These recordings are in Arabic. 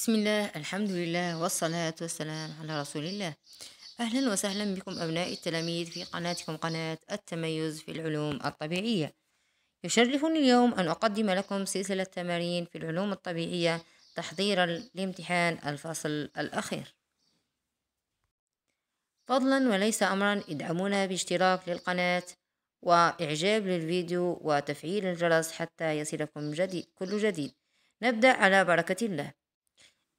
بسم الله الحمد لله والصلاة والسلام على رسول الله أهلا وسهلا بكم أبناء التلاميذ في قناتكم قناة التميز في العلوم الطبيعية يشرفني اليوم أن أقدم لكم سلسلة تمارين في العلوم الطبيعية تحضيرا لامتحان الفصل الأخير فضلا وليس أمرا ادعمونا باشتراك للقناة وإعجاب للفيديو وتفعيل الجرس حتى يصلكم جديد كل جديد نبدأ على بركة الله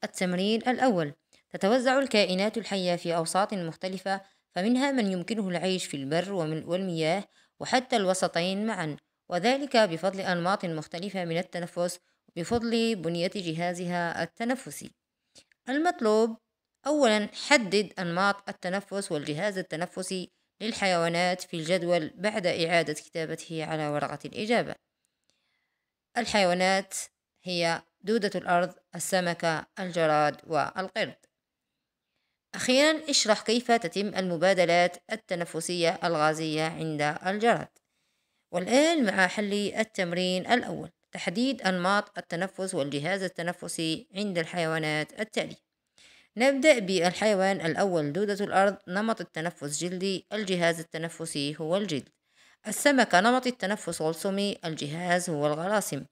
التمرين الأول تتوزع الكائنات الحية في أوساط مختلفة فمنها من يمكنه العيش في البر والمياه وحتى الوسطين معا وذلك بفضل أنماط مختلفة من التنفس بفضل بنية جهازها التنفسي المطلوب أولا حدد أنماط التنفس والجهاز التنفسي للحيوانات في الجدول بعد إعادة كتابته على ورقة الإجابة الحيوانات هي دودة الأرض السمكة الجراد والقرد أخيرا اشرح كيف تتم المبادلات التنفسية الغازية عند الجراد والآن مع حل التمرين الأول تحديد أنماط التنفس والجهاز التنفسي عند الحيوانات التالية نبدأ بالحيوان الأول دودة الأرض نمط التنفس جلدي الجهاز التنفسي هو الجلد السمكة نمط التنفس غلصمي الجهاز هو الغراسم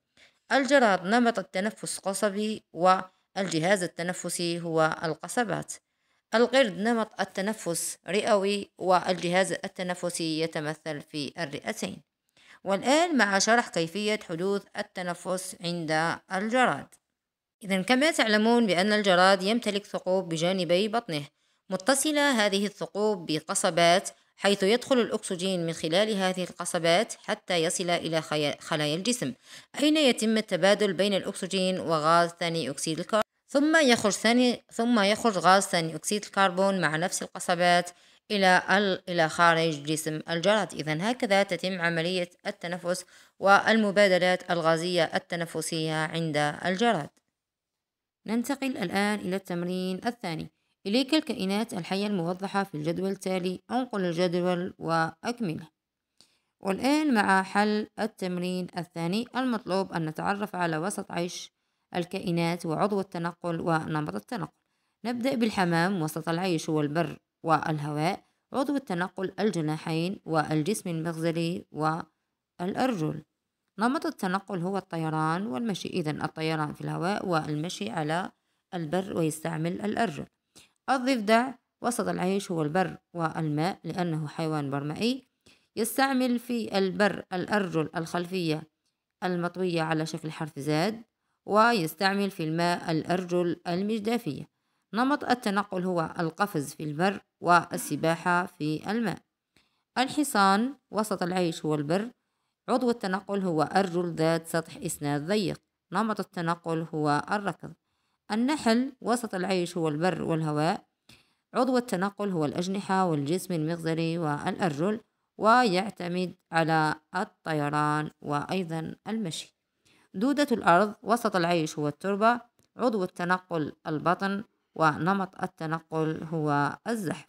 الجراد نمط التنفس قصبي والجهاز التنفسي هو القصبات القرد نمط التنفس رئوي والجهاز التنفسي يتمثل في الرئتين والآن مع شرح كيفية حدوث التنفس عند الجراد إذا كما تعلمون بأن الجراد يمتلك ثقوب بجانبي بطنه متصلة هذه الثقوب بقصبات حيث يدخل الأكسجين من خلال هذه القصبات حتى يصل إلى خلايا الجسم أين يتم التبادل بين الأكسجين وغاز ثاني أكسيد الكربون ثم يخرج ثاني ثم يخرج غاز ثاني أكسيد الكربون مع نفس القصبات إلى إلى خارج جسم الجراد إذا هكذا تتم عملية التنفس والمبادلات الغازية التنفسية عند الجراد ننتقل الآن إلى التمرين الثاني إليك الكائنات الحية الموضحة في الجدول التالي أنقل الجدول وأكمله والآن مع حل التمرين الثاني المطلوب أن نتعرف على وسط عيش الكائنات وعضو التنقل ونمط التنقل نبدأ بالحمام وسط العيش هو البر والهواء عضو التنقل الجناحين والجسم المغزلي والأرجل نمط التنقل هو الطيران والمشي إذا الطيران في الهواء والمشي على البر ويستعمل الأرجل الضفدع وسط العيش هو البر والماء لأنه حيوان برمائي يستعمل في البر الأرجل الخلفية المطوية على شكل حرف زاد ويستعمل في الماء الأرجل المجدافية نمط التنقل هو القفز في البر والسباحة في الماء الحصان وسط العيش هو البر عضو التنقل هو أرجل ذات سطح إسناد ضيق نمط التنقل هو الركض النحل وسط العيش هو البر والهواء عضو التنقل هو الأجنحة والجسم المغزلي والأرجل ويعتمد على الطيران وأيضا المشي دودة الأرض وسط العيش هو التربة عضو التنقل البطن ونمط التنقل هو الزحف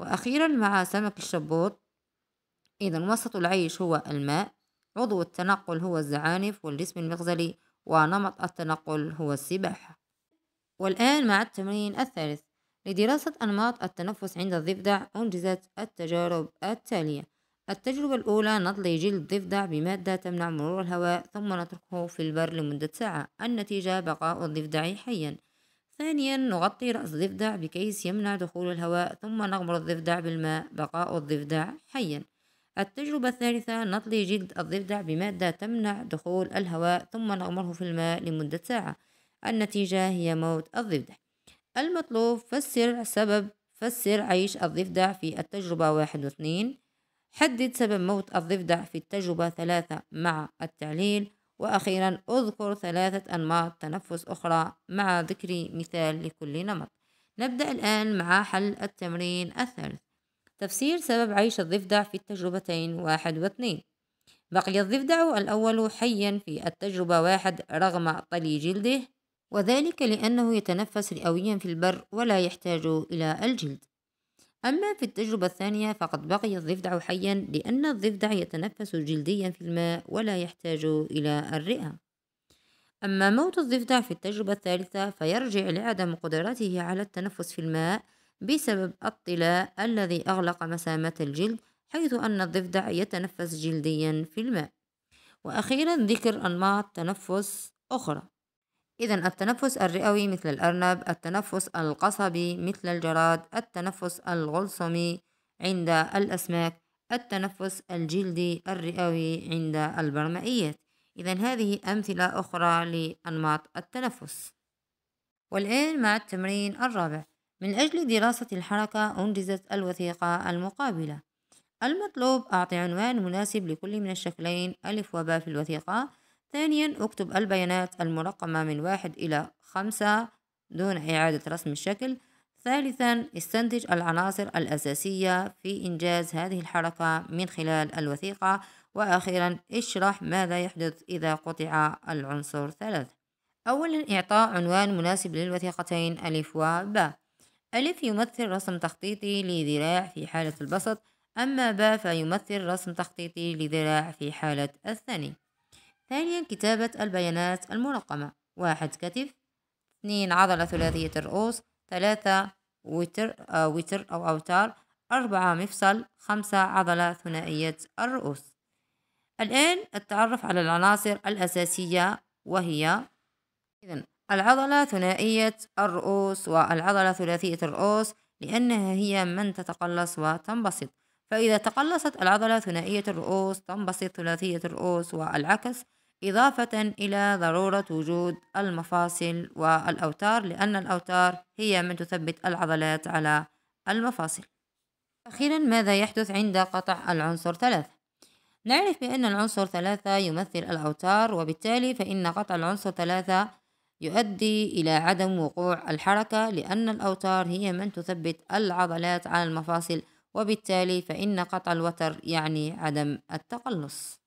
وأخيرا مع سمك الشبوط إذا وسط العيش هو الماء عضو التنقل هو الزعانف والجسم المغزلي ونمط التنقل هو السباحة والآن مع التمرين الثالث لدراسة أنماط التنفس عند الضفدع أنجزت التجارب التالية التجربة الأولى نضلي جلد ضفدع بمادة تمنع مرور الهواء ثم نتركه في البر لمدة ساعة النتيجة بقاء الضفدع حيا ثانيا نغطي رأس الضفدع بكيس يمنع دخول الهواء ثم نغمر الضفدع بالماء بقاء الضفدع حيا التجربة الثالثة نطلي جلد الضفدع بمادة تمنع دخول الهواء ثم نغمره في الماء لمدة ساعة النتيجة هي موت الضفدع المطلوب فسر سبب فسر عيش الضفدع في التجربة واحد واثنين حدد سبب موت الضفدع في التجربة ثلاثة مع التعليل وأخيرا أذكر ثلاثة أنماط تنفس أخرى مع ذكر مثال لكل نمط نبدأ الآن مع حل التمرين الثالث تفسير سبب عيش الضفدع في التجربتين واحد واثنين بقي الضفدع الأول حيا في التجربة واحد رغم طلي جلده وذلك لأنه يتنفس رئويا في البر ولا يحتاج إلى الجلد أما في التجربة الثانية فقد بقي الضفدع حيا لأن الضفدع يتنفس جلديا في الماء ولا يحتاج إلى الرئة أما موت الضفدع في التجربة الثالثة فيرجع لعدم قدرته على التنفس في الماء بسبب الطلاء الذي أغلق مسامات الجلد حيث أن الضفدع يتنفس جلديا في الماء وأخيرا ذكر أنماط تنفس أخرى إذا التنفس الرئوي مثل الأرنب التنفس القصبي مثل الجراد التنفس الغلصمي عند الأسماك التنفس الجلدي الرئوي عند البرمائيات إذا هذه أمثلة أخرى لأنماط التنفس والآن مع التمرين الرابع من أجل دراسة الحركة أنجزت الوثيقة المقابلة المطلوب أعطي عنوان مناسب لكل من الشكلين ألف وباء في الوثيقة ثانيا اكتب البيانات المرقمة من واحد إلى خمسة دون إعادة رسم الشكل ثالثا استنتج العناصر الأساسية في إنجاز هذه الحركة من خلال الوثيقة وأخيرا اشرح ماذا يحدث إذا قطع العنصر ثلاثة أولا إعطاء عنوان مناسب للوثيقتين ألف و ب ألف يمثل رسم تخطيطي لذراع في حالة البسط أما باء فيمثل رسم تخطيطي لذراع في حالة الثاني ثانيا كتابة البيانات المرقمة واحد كتف اثنين عضلة ثلاثية الرؤوس ثلاثة وتر, آه وتر أو أوتار أربعة مفصل خمسة عضلة ثنائية الرؤوس الآن التعرف على العناصر الأساسية وهي إذن العضلة ثنائية الرؤوس والعضلة ثلاثية الرؤوس لأنها هي من تتقلص وتنبسط فإذا تقلصت العضلة ثنائية الرؤوس تنبسط ثلاثية الرؤوس والعكس إضافة إلى ضرورة وجود المفاصل والأوتار لأن الأوتار هي من تثبت العضلات على المفاصل أخيرا ماذا يحدث عند قطع العنصر ثلاثة؟ نعرف بأن العنصر ثلاثة يمثل الأوتار وبالتالي فإن قطع العنصر ثلاثة يؤدي إلى عدم وقوع الحركة لأن الأوتار هي من تثبت العضلات على المفاصل وبالتالي فإن قطع الوتر يعني عدم التقلص